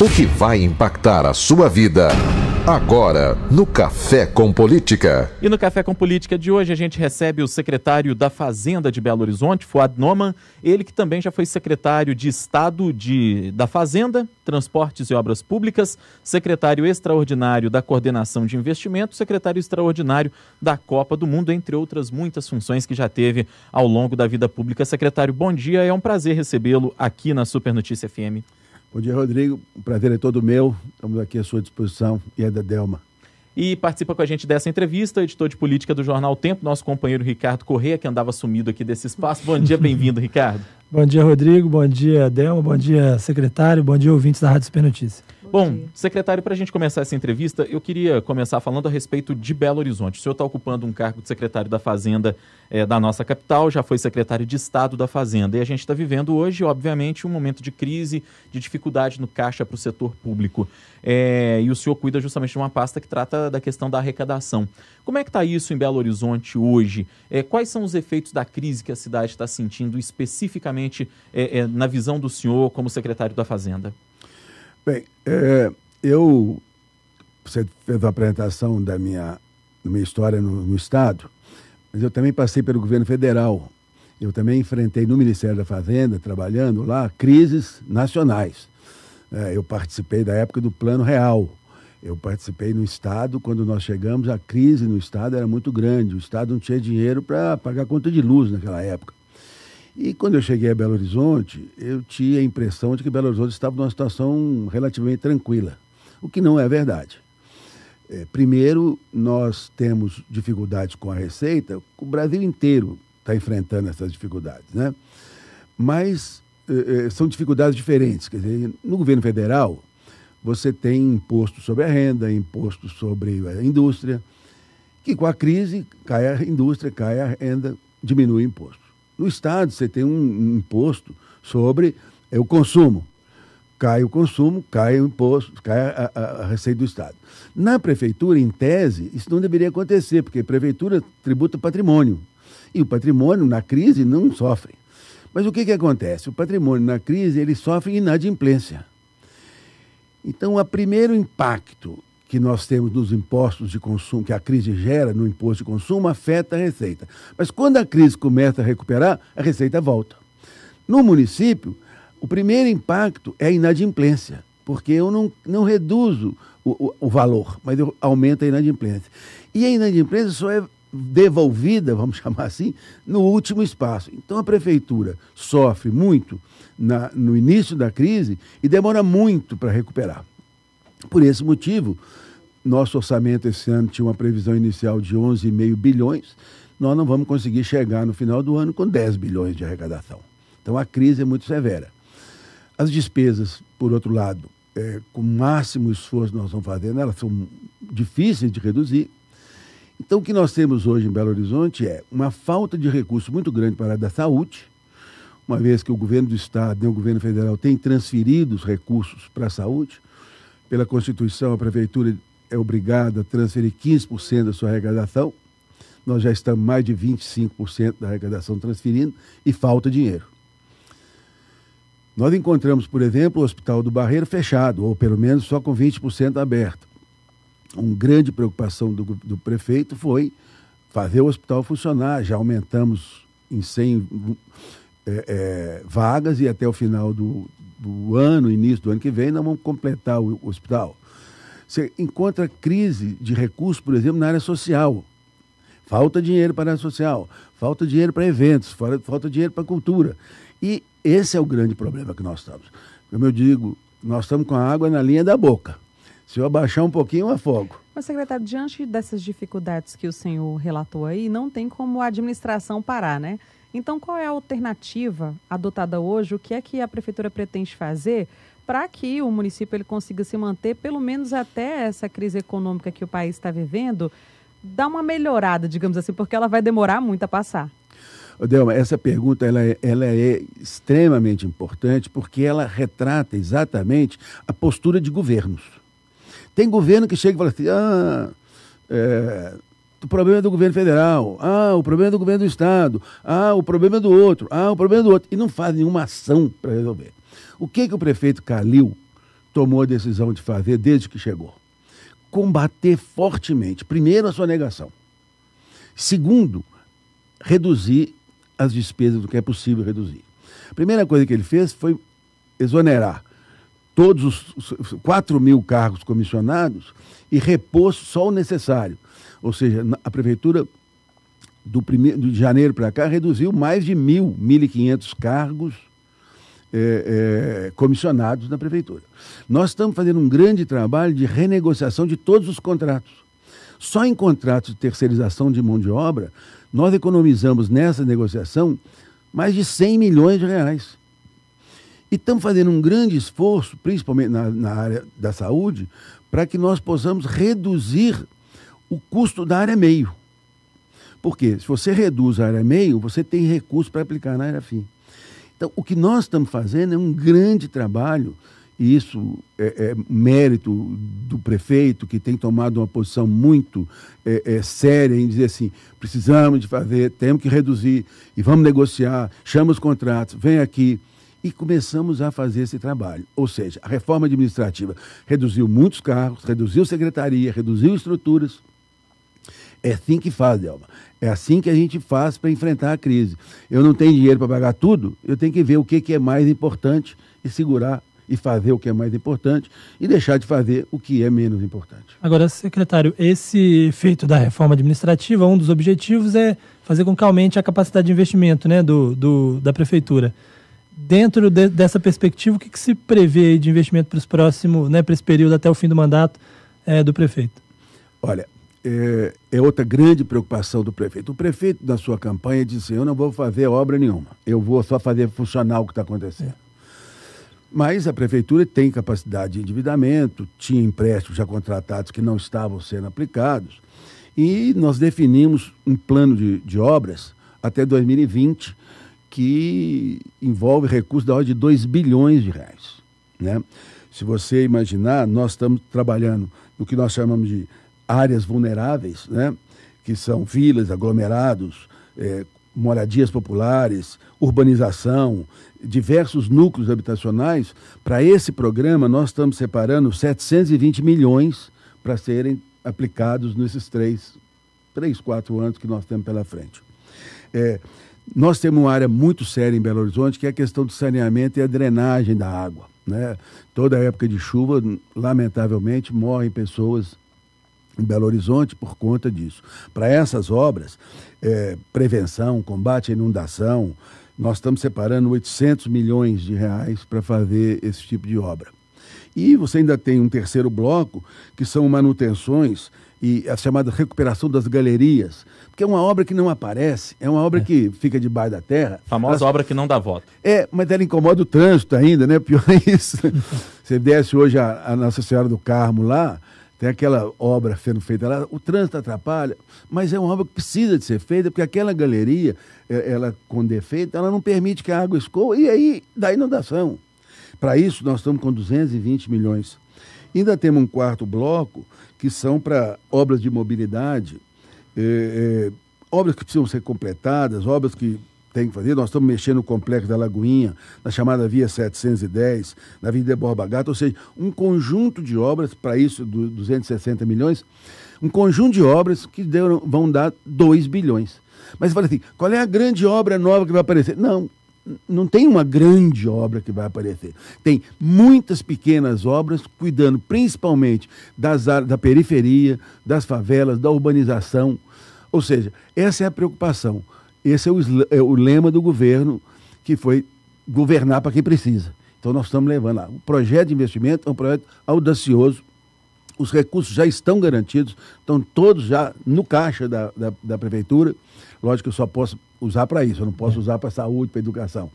O que vai impactar a sua vida. Agora, no Café com Política. E no Café com Política de hoje, a gente recebe o secretário da Fazenda de Belo Horizonte, Fuad Noman, ele que também já foi secretário de Estado de, da Fazenda, Transportes e Obras Públicas, secretário extraordinário da Coordenação de Investimentos, secretário extraordinário da Copa do Mundo, entre outras muitas funções que já teve ao longo da vida pública. Secretário, bom dia, é um prazer recebê-lo aqui na Super Notícia FM. Bom dia, Rodrigo. O prazer é todo meu. Estamos aqui à sua disposição e é da Delma. E participa com a gente dessa entrevista, editor de política do jornal Tempo, nosso companheiro Ricardo Correia, que andava sumido aqui desse espaço. Bom dia, bem-vindo, Ricardo. Bom dia, Rodrigo. Bom dia, Delma. Bom dia, secretário. Bom dia, ouvintes da Rádio Super Notícias. Bom, Bom secretário, para a gente começar essa entrevista, eu queria começar falando a respeito de Belo Horizonte. O senhor está ocupando um cargo de secretário da Fazenda é, da nossa capital, já foi secretário de Estado da Fazenda. E a gente está vivendo hoje, obviamente, um momento de crise, de dificuldade no caixa para o setor público. É, e o senhor cuida justamente de uma pasta que trata da questão da arrecadação. Como é que está isso em Belo Horizonte hoje? É, quais são os efeitos da crise que a cidade está sentindo especificamente? exatamente é, é, na visão do senhor como secretário da Fazenda? Bem, é, eu. Você fez a apresentação da minha, da minha história no, no Estado, mas eu também passei pelo governo federal. Eu também enfrentei no Ministério da Fazenda, trabalhando lá, crises nacionais. É, eu participei da época do Plano Real, eu participei no Estado, quando nós chegamos, a crise no Estado era muito grande. O Estado não tinha dinheiro para pagar conta de luz naquela época. E quando eu cheguei a Belo Horizonte, eu tinha a impressão de que Belo Horizonte estava numa situação relativamente tranquila, o que não é verdade. É, primeiro, nós temos dificuldades com a receita, o Brasil inteiro está enfrentando essas dificuldades, né? Mas é, é são dificuldades diferentes. Quer dizer, no governo federal, você tem imposto sobre a renda, imposto sobre a indústria, que com a crise cai a indústria, cai a renda, diminui o imposto. No Estado, você tem um imposto sobre é, o consumo. Cai o consumo, cai o imposto, cai a, a, a, receita do Estado. Na prefeitura, em tese, isso não deveria acontecer, porque a prefeitura tributa patrimônio. E o patrimônio, na crise, não sofre. Mas o que, que acontece? O patrimônio, na crise, ele sofre inadimplência. Então, o primeiro impacto que nós temos nos impostos de consumo, que a crise gera no imposto de consumo, afeta a receita. Mas quando a crise começa a recuperar, a receita volta. No município, o primeiro impacto é a inadimplência, porque eu não, não reduzo o, o, o valor, mas eu aumento a inadimplência. E a inadimplência só é devolvida, vamos chamar assim, no último espaço. Então a prefeitura sofre muito na, no início da crise e demora muito para recuperar. Por esse motivo, nosso orçamento esse ano tinha uma previsão inicial de 11,5 bilhões. Nós não vamos conseguir chegar no final do ano com 10 bilhões de arrecadação. Então a crise é muito severa. As despesas, por outro lado, é, com o máximo esforço nós estamos fazendo, elas são difíceis de reduzir. Então o que nós temos hoje em Belo Horizonte é uma falta de recurso muito grande para a área da saúde, uma vez que o governo do Estado e né, o governo federal têm transferido os recursos para a saúde. Pela Constituição, a Prefeitura é obrigado a transferir 15% da sua arrecadação. Nós já estamos mais de 25% da arrecadação transferindo e falta dinheiro. Nós encontramos, por exemplo, o Hospital do Barreiro fechado, ou pelo menos só com 20% aberto. Uma grande preocupação do, do prefeito foi fazer o hospital funcionar. Já aumentamos em 100 é, é, vagas e até o final do, do ano, início do ano que vem, nós vamos completar o, o hospital. Você encontra crise de recursos, por exemplo, na área social. Falta dinheiro para a área social, falta dinheiro para eventos, falta dinheiro para cultura. E esse é o grande problema que nós estamos. Como eu digo, nós estamos com a água na linha da boca. Se eu abaixar um pouquinho, é fogo. Mas, secretário, diante dessas dificuldades que o senhor relatou aí, não tem como a administração parar, né? Então, qual é a alternativa adotada hoje? O que é que a prefeitura pretende fazer para que o município ele consiga se manter, pelo menos até essa crise econômica que o país está vivendo, dar uma melhorada, digamos assim, porque ela vai demorar muito a passar? Delma, essa pergunta ela é, ela é extremamente importante porque ela retrata exatamente a postura de governos. Tem governo que chega e fala assim: ah, é, o problema é do governo federal, ah, o problema é do governo do estado, ah, o problema é do outro, ah, o problema é do outro, e não faz nenhuma ação para resolver. O que, que o prefeito Calil tomou a decisão de fazer desde que chegou? Combater fortemente, primeiro, a sua negação. Segundo, reduzir as despesas do que é possível reduzir. A primeira coisa que ele fez foi exonerar todos os, 4 mil cargos comissionados e repor só o necessário. Ou seja, a prefeitura do primeiro, de janeiro para cá reduziu mais de mil, 1.500 cargos é, é, comissionados na prefeitura. Nós estamos fazendo um grande trabalho de renegociação de todos os contratos. Só em contratos de terceirização de mão de obra, nós economizamos nessa negociação mais de 100 milhões de reais. E estamos fazendo um grande esforço, principalmente na, na área da saúde, para que nós possamos reduzir o custo da área meio. Porque se você reduz a área meio, você tem recurso para aplicar na área fim. Então, o que nós estamos fazendo é um grande trabalho, e isso é, é mérito do prefeito, que tem tomado uma posição muito é, é, séria em dizer assim: precisamos de fazer, temos que reduzir, e vamos negociar, chama os contratos, vem aqui e começamos a fazer esse trabalho. Ou seja, a reforma administrativa reduziu muitos carros, reduziu secretaria, reduziu estruturas. É assim que faz, Delma. É assim que a gente faz para enfrentar a crise. Eu não tenho dinheiro para pagar tudo, eu tenho que ver o que, que é mais importante e segurar e fazer o que é mais importante e deixar de fazer o que é menos importante. Agora, secretário, esse efeito da reforma administrativa, um dos objetivos é fazer com que aumente a capacidade de investimento né, do, do da prefeitura. Dentro de, dessa perspectiva, o que, que, se prevê de investimento para os próximos, né, para esse período até o fim do mandato é, do prefeito? Olha, é, é, outra grande preocupação do prefeito. O prefeito, na sua campanha, disse: Eu não vou fazer obra nenhuma, eu vou só fazer funcionar o que está acontecendo. Mas a prefeitura tem capacidade de endividamento, tinha empréstimos já contratados que não estavam sendo aplicados, e nós definimos um plano de, de obras até 2020 que envolve recursos da ordem de 2 bilhões de reais. Né? Se você imaginar, nós estamos trabalhando no que nós chamamos de áreas vulneráveis, né? que são vilas, aglomerados, é, moradias populares, urbanização, diversos núcleos habitacionais, para esse programa nós estamos separando 720 milhões para serem aplicados nesses três, três, quatro anos que nós temos pela frente. É, nós temos uma área muito séria em Belo Horizonte, que é a questão do saneamento e a drenagem da água. Né? Toda época de chuva, lamentavelmente, morrem pessoas em Belo Horizonte por conta disso. Para essas obras, é, prevenção, combate à inundação, nós estamos separando 800 milhões de reais para fazer esse tipo de obra. E você ainda tem um terceiro bloco, que são manutenções e a chamada recuperação das galerias, porque é uma obra que não aparece, é uma obra é. que fica debaixo da terra. Famosa obra que não dá voto. É, mas ela incomoda o trânsito ainda, né? Pior é isso. você desce hoje a, a Nossa Senhora do Carmo lá, tem aquela obra sendo feita lá, o trânsito atrapalha, mas é uma obra que precisa de ser feita, porque aquela galeria, é, ela com defeito, ela não permite que a água escoa, e aí dá inundação. Para isso, nós estamos com 220 milhões. Ainda temos um quarto bloco, que são para obras de mobilidade, é, é, obras que precisam ser completadas, obras que tem que fazer. Nós estamos mexendo no complexo da Lagoinha, na chamada Via 710, na de Borba Gato, ou seja, um conjunto de obras, para isso, 260 milhões, um conjunto de obras que deram, vão dar 2 bilhões. Mas você fala assim, qual é a grande obra nova que vai aparecer? Não, não tem uma grande obra que vai aparecer. Tem muitas pequenas obras cuidando principalmente das, da periferia, das favelas, da urbanização. Ou seja, essa é a preocupação. Esse é o, é o lema do governo, que foi governar para quem precisa. Então nós estamos levando lá. O projeto de investimento é um projeto audacioso, os recursos já estão garantidos, estão todos já no caixa da, da, da prefeitura. Lógico que eu só posso usar para isso, eu não posso é. usar para saúde, para educação.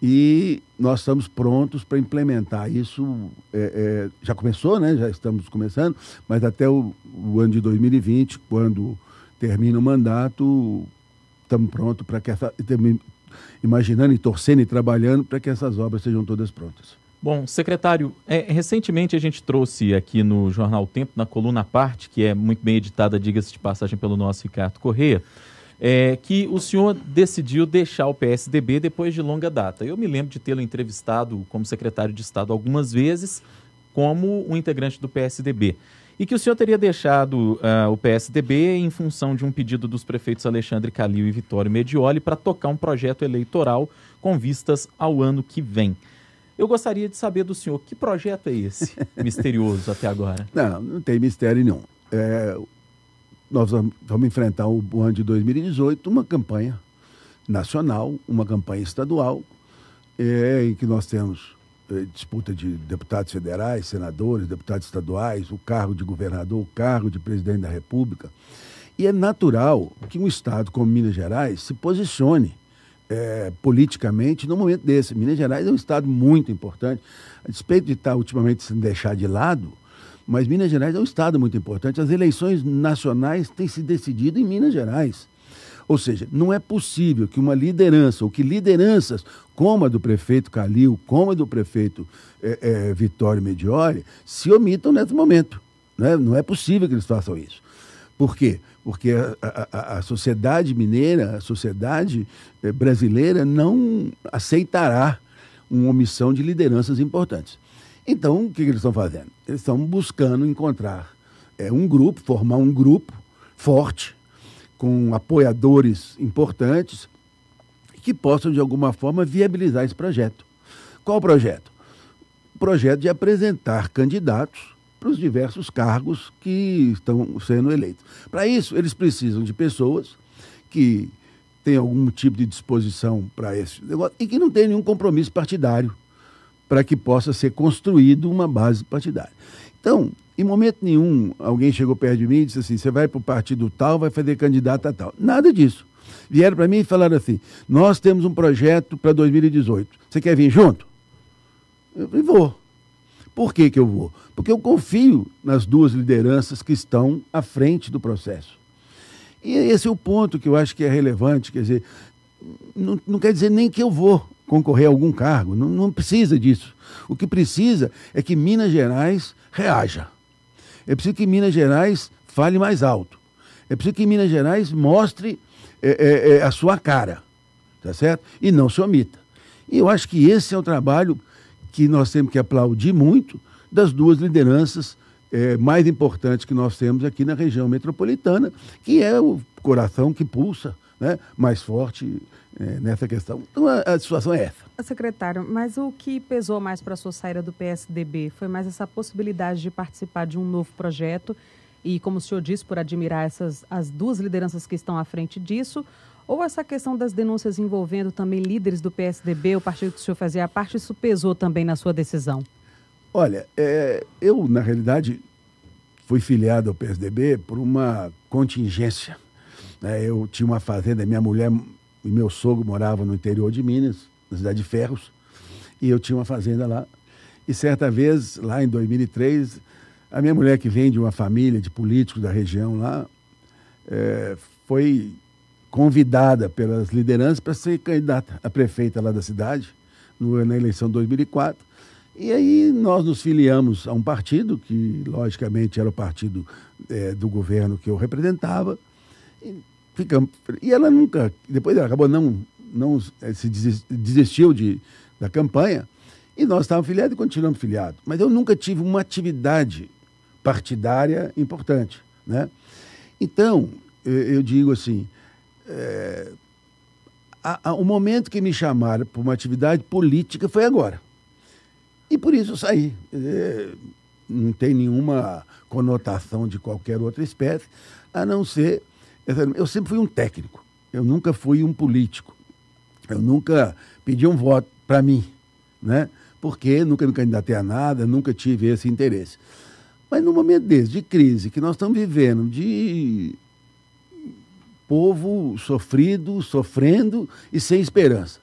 E nós estamos prontos para implementar isso. É, é, já começou, né? Já estamos começando, mas até o, o ano de 2020, quando termina o mandato, estamos prontos para que essa. imaginando e torcendo e trabalhando para que essas obras sejam todas prontas. Bom, secretário, é, recentemente a gente trouxe aqui no Jornal Tempo, na coluna parte, que é muito bem editada, diga-se de passagem, pelo nosso Ricardo Corrêa, é, que o senhor decidiu deixar o PSDB depois de longa data. Eu me lembro de tê-lo entrevistado como secretário de Estado algumas vezes, como um integrante do PSDB e que o senhor teria deixado uh, o PSDB em função de um pedido dos prefeitos Alexandre Calil e Vitório Medioli para tocar um projeto eleitoral com vistas ao ano que vem. Eu gostaria de saber do senhor que projeto é esse misterioso até agora. Não, não tem mistério nenhum. É, nós vamos enfrentar o ano de 2018 uma campanha nacional, uma campanha estadual, é, em que nós temos eh, disputa de deputados federais, senadores, deputados estaduais, o cargo de governador, o cargo de presidente da República. E é natural que um Estado como Minas Gerais se posicione é, politicamente no momento desse. Minas Gerais é um Estado muito importante, a despeito de estar ultimamente se deixado de lado, mas Minas Gerais é um Estado muito importante. As eleições nacionais têm se decidido em Minas Gerais. Ou seja, não é possível que uma liderança, ou que lideranças como a do prefeito Calil, como a do prefeito é, é, Vitório Mediori, se omitam nesse momento. Né? Não é possível que eles façam isso. Por quê? Porque a, a, a sociedade mineira, a sociedade é, brasileira não aceitará uma omissão de lideranças importantes. Então, o que, que eles estão fazendo? Eles estão buscando encontrar é, um grupo, formar um grupo forte, com apoiadores importantes que possam, de alguma forma, viabilizar esse projeto. Qual o projeto? O projeto de apresentar candidatos para os diversos cargos que estão sendo eleitos. Para isso, eles precisam de pessoas que têm algum tipo de disposição para esse negócio e que não tenham nenhum compromisso partidário para que possa ser construído uma base partidária. Então, em momento nenhum, alguém chegou perto de mim e disse assim: você vai para o partido tal, vai fazer candidato a tal. Nada disso. Vieram para mim e falaram assim: nós temos um projeto para 2018. Você quer vir junto? Eu falei, vou. Por que, que eu vou? Porque eu confio nas duas lideranças que estão à frente do processo. E esse é o ponto que eu acho que é relevante. Quer dizer, não, não quer dizer nem que eu vou concorrer a algum cargo, não, não precisa disso. O que precisa é que Minas Gerais reaja. É preciso que Minas Gerais fale mais alto. É preciso que Minas Gerais mostre é, é, é, a sua cara, tá certo? E não se omita. E eu acho que esse é o trabalho que nós temos que aplaudir muito das duas lideranças é, mais importantes que nós temos aqui na região metropolitana, que é o coração que pulsa né, mais forte é, nessa questão. Então a, a situação é essa. Secretário, mas o que pesou mais para a sua saída do PSDB foi mais essa possibilidade de participar de um novo projeto e, como o senhor disse, por admirar essas as duas lideranças que estão à frente disso, ou essa questão das denúncias envolvendo também líderes do PSDB, o partido que o senhor fazia parte, isso pesou também na sua decisão? Olha, é, eu, na realidade, fui filiado ao PSDB por uma contingência. É, eu tinha uma fazenda, minha mulher e meu sogro moravam no interior de Minas na cidade de Ferros, e eu tinha uma fazenda lá. E certa vez, lá em 2003, a minha mulher, que vem de uma família de políticos da região lá, é, foi convidada pelas lideranças para ser candidata a prefeita lá da cidade, no, na eleição de 2004. E aí nós nos filiamos a um partido, que logicamente era o partido é, do governo que eu representava. E, ficamos, e ela nunca, depois ela acabou não não se eh, desistiu de, da campanha, e nós estávamos filiados e continuamos filiados. Mas eu nunca tive uma atividade partidária importante. Né? Então, eu digo assim, é, a, a, o momento que me chamaram para uma atividade política foi agora. E por isso eu saí. É, não tem nenhuma conotação de qualquer outra espécie, a não ser. Eu sempre fui um técnico, eu nunca fui um político. Eu nunca pedi um voto para mim, né? Porque nunca me candidatei a nada, nunca tive esse interesse. Mas no momento desse, de crise que nós estamos vivendo, de povo sofrido, sofrendo e sem esperança,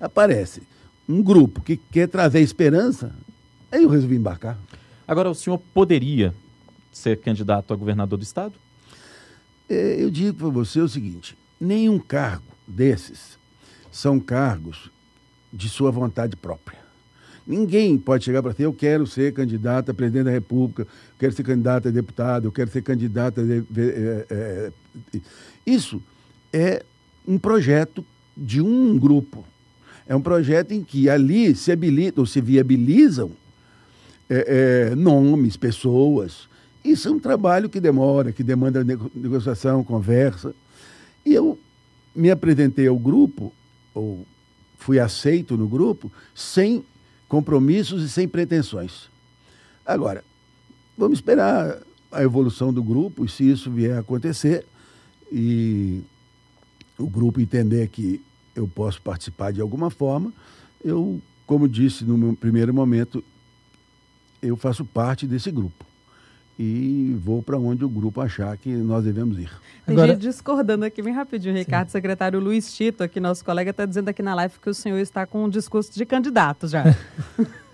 aparece um grupo que quer trazer esperança, aí eu resolvi embarcar. Agora, o senhor poderia ser candidato a governador do Estado? É, eu digo para você o seguinte: nenhum cargo desses são cargos de sua vontade própria. Ninguém pode chegar para assim, ser, eu quero ser candidata a presidente da República, eu quero ser candidata a deputado, eu quero ser candidata a. É, é, isso é um projeto de um grupo. É um projeto em que ali se habilitam, se viabilizam é, é, nomes, pessoas. Isso é um trabalho que demora, que demanda negociação, conversa. E eu me apresentei ao grupo ou fui aceito no grupo sem compromissos e sem pretensões. Agora, vamos esperar a evolução do grupo, e se isso vier a acontecer e o grupo entender que eu posso participar de alguma forma, eu, como disse no primeiro momento, eu faço parte desse grupo e vou para onde o grupo achar que nós devemos ir. Tem Agora... discordando aqui bem rapidinho, Ricardo. Sim. Secretário Luiz Tito, aqui nosso colega, está dizendo aqui na live que o senhor está com um discurso de candidato já.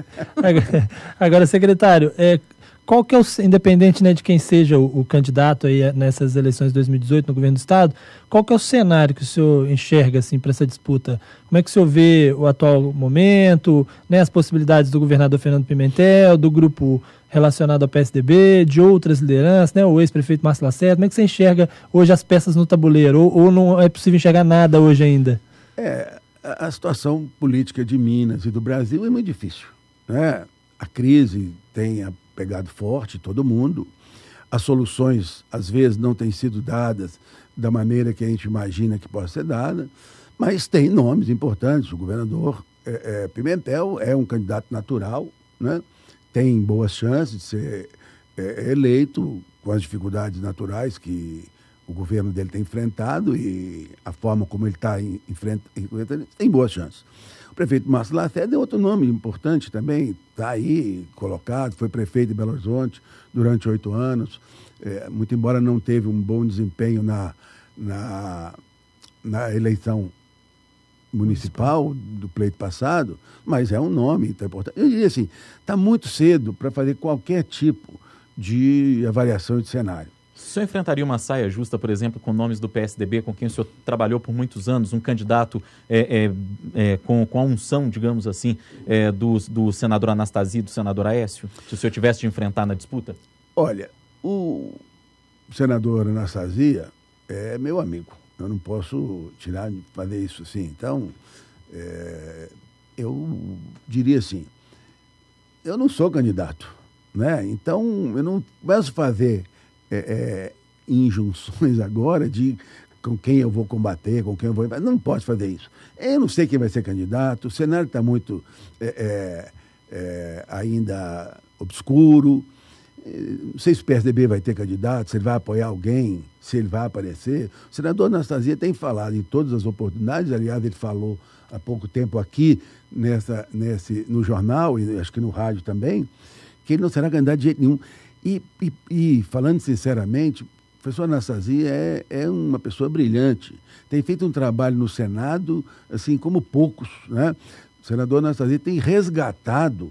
Agora, secretário, é, qual que é o, independente né, de quem seja o, o, candidato aí é, nessas eleições de 2018 no governo do estado, qual que é o cenário que o senhor enxerga assim para essa disputa? Como é que o senhor vê o atual momento, né, as possibilidades do governador Fernando Pimentel, do grupo relacionado ao PSDB, de outras lideranças, né? O ex-prefeito Márcio Lacerda. Como é que você enxerga hoje as peças no tabuleiro? Ou, ou não é possível enxergar nada hoje ainda? É, a situação política de Minas e do Brasil é muito difícil. Né? A crise tem pegado forte todo mundo. As soluções, às vezes, não têm sido dadas da maneira que a gente imagina que possa ser dada, mas tem nomes importantes. O governador é, é, Pimentel é um candidato natural, né? tem boas chances de ser é, eleito com as dificuldades naturais que o governo dele tem enfrentado e a forma como ele está enfrentando, tem boas chances. O prefeito Márcio Lacerda é outro nome importante também, está aí colocado, foi prefeito de Belo Horizonte durante oito anos, é, muito embora não teve um bom desempenho na, na, na eleição municipal, do pleito passado, mas é um nome assim, tá importante. Eu diria assim, está muito cedo para fazer qualquer tipo de avaliação de cenário. O senhor enfrentaria uma saia justa, por exemplo, com nomes do PSDB, com quem o senhor trabalhou por muitos anos, um candidato é, é, é, com, com a unção, digamos assim, é, do, do senador Anastasia e do senador Aécio? Se o senhor tivesse de enfrentar na disputa? Olha, o senador Anastasia é meu amigo eu não posso tirar de fazer isso assim. Então, é, eu diria assim, eu não sou candidato, né? Então, eu não posso fazer é, é, injunções agora de com quem eu vou combater, com quem eu vou... Não posso fazer isso. Eu não sei quem vai ser candidato, o cenário está muito é, é, é, ainda obscuro, não sei se o PSDB vai ter candidato, se ele vai apoiar alguém, se ele vai aparecer. O senador Anastasia tem falado em todas as oportunidades, aliás, ele falou há pouco tempo aqui nessa, nesse, no jornal e acho que no rádio também, que ele não será candidato de jeito nenhum. E, e, e falando sinceramente, o professor Anastasia é, é uma pessoa brilhante. Tem feito um trabalho no Senado, assim como poucos. Né? O senador Anastasia tem resgatado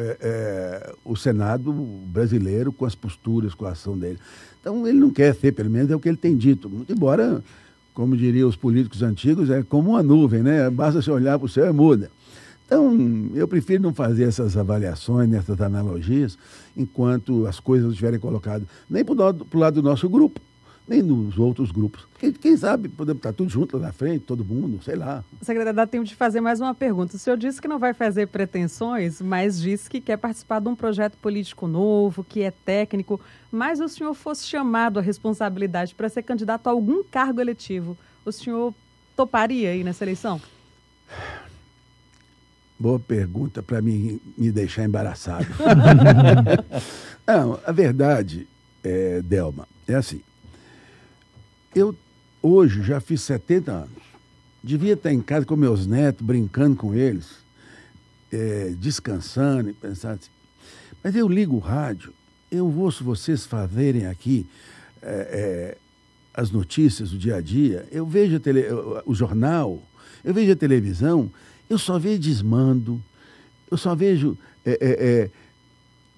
é, é, o Senado brasileiro com as posturas, com a ação dele. Então, ele não quer ser, pelo menos é o que ele tem dito. Muito embora, como diriam os políticos antigos, é como uma nuvem, né? Basta se olhar para o céu e é muda. Então, eu prefiro não fazer essas avaliações, essas analogias, enquanto as coisas estiverem colocadas nem para o lado do nosso grupo nem nos outros grupos. Quem, quem sabe podemos estar tudo junto lá na frente, todo mundo, sei lá. Secretário, dá tempo de fazer mais uma pergunta. O senhor disse que não vai fazer pretensões, mas disse que quer participar de um projeto político novo, que é técnico. Mas o senhor fosse chamado à responsabilidade para ser candidato a algum cargo eletivo, o senhor toparia aí nessa eleição? Boa pergunta para me, me deixar embaraçado. não, a verdade, é, Delma, é assim. Eu hoje já fiz 70 anos. Devia estar em casa com meus netos, brincando com eles, é, descansando e pensando assim. Mas eu ligo o rádio, eu ouço vocês fazerem aqui é, é, as notícias do dia a dia, eu vejo tele, o jornal, eu vejo a televisão, eu só vejo desmando, eu só vejo é, é, é,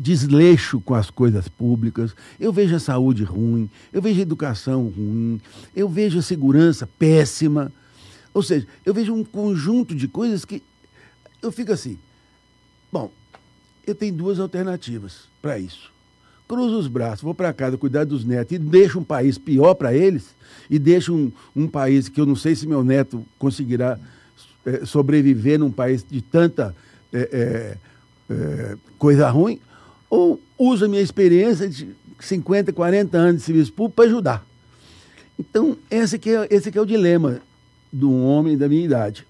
desleixo com as coisas públicas, eu vejo a saúde ruim, eu vejo a educação ruim, eu vejo a segurança péssima. Ou seja, eu vejo um conjunto de coisas que eu fico assim. Bom, eu tenho duas alternativas para isso. Cruzo os braços, vou para casa cuidar dos netos e deixo um país pior para eles e deixo um, um país que eu não sei se meu neto conseguirá é, sobreviver num país de tanta é, é, coisa ruim ou uso a minha experiência de 50, 40 anos de serviço público para ajudar. Então, esse que é, esse que é o dilema do homem da minha idade.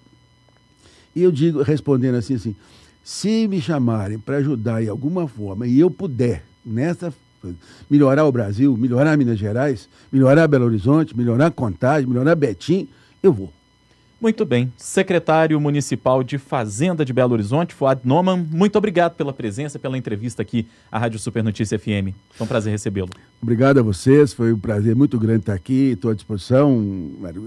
E eu digo, respondendo assim, assim, se me chamarem para ajudar de alguma forma e eu puder, nessa melhorar o Brasil, melhorar Minas Gerais, melhorar Belo Horizonte, melhorar Contagem, melhorar Betim, eu vou. Muito bem. Secretário Municipal de Fazenda de Belo Horizonte, Fuad Noman, muito obrigado pela presença, pela entrevista aqui à Rádio Super Notícia FM. Foi um prazer recebê-lo. Obrigado a vocês, foi um prazer muito grande estar aqui, estou à disposição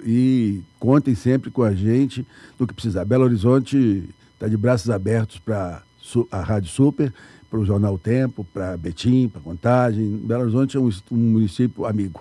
e contem sempre com a gente do que precisar. Belo Horizonte está de braços abertos para a Rádio Super, para o Jornal Tempo, para Betim, para Contagem. Belo Horizonte é um, um município amigo.